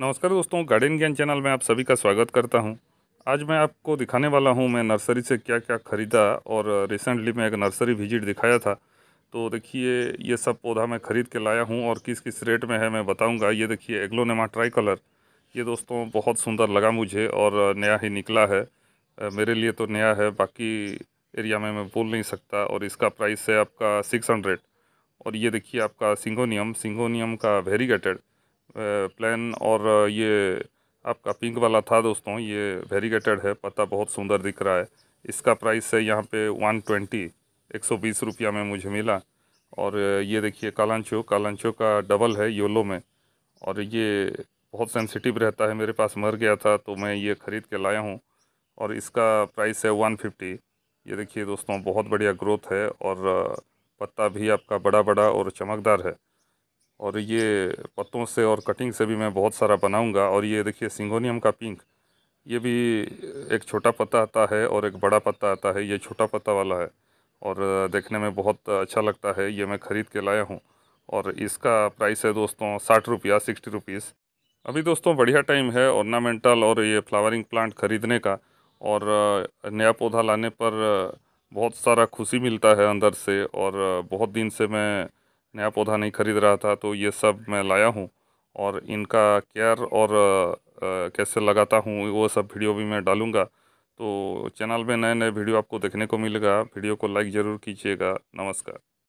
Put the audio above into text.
नमस्कार दोस्तों गार्डन ज्ञान चैनल में आप सभी का स्वागत करता हूं आज मैं आपको दिखाने वाला हूं मैं नर्सरी से क्या क्या ख़रीदा और रिसेंटली मैं एक नर्सरी विजिट दिखाया था तो देखिए ये सब पौधा मैं ख़रीद के लाया हूं और किस किस रेट में है मैं बताऊंगा ये देखिए एग्लोनेमा ट्राई कलर ये दोस्तों बहुत सुंदर लगा मुझे और नया ही निकला है मेरे लिए तो नया है बाकी एरिया में मैं बोल नहीं सकता और इसका प्राइस है आपका सिक्स हंड्रेड और ये देखिए आपका सिंगोनियम सिंगोनियम का वेरीगेटेड प्लान और ये आपका पिंक वाला था दोस्तों ये वेरीगेटेड है पत्ता बहुत सुंदर दिख रहा है इसका प्राइस है यहाँ पे वन ट्वेंटी एक सौ बीस रुपया में मुझे मिला और ये देखिए कालांचो कालांचो का डबल है योलो में और ये बहुत सेंसिटिव रहता है मेरे पास मर गया था तो मैं ये ख़रीद के लाया हूँ और इसका प्राइस है वन फिफ्टी ये देखिए दोस्तों बहुत बढ़िया ग्रोथ है और पत्ता भी आपका बड़ा बड़ा और चमकदार है और ये पत्तों से और कटिंग से भी मैं बहुत सारा बनाऊंगा और ये देखिए सिंगोनियम का पिंक ये भी एक छोटा पत्ता आता है और एक बड़ा पत्ता आता है ये छोटा पत्ता वाला है और देखने में बहुत अच्छा लगता है ये मैं ख़रीद के लाया हूँ और इसका प्राइस है दोस्तों साठ रुपया सिक्सटी रुपीज़ अभी दोस्तों बढ़िया टाइम है ऑर्नामेंटल और ये फ्लावरिंग प्लांट ख़रीदने का और नया पौधा लाने पर बहुत सारा खुशी मिलता है अंदर से और बहुत दिन से मैं नया पौधा नहीं ख़रीद रहा था तो ये सब मैं लाया हूँ और इनका केयर और कैसे लगाता हूँ वो सब वीडियो भी मैं डालूँगा तो चैनल में नए नए वीडियो आपको देखने को मिलेगा वीडियो को लाइक ज़रूर कीजिएगा नमस्कार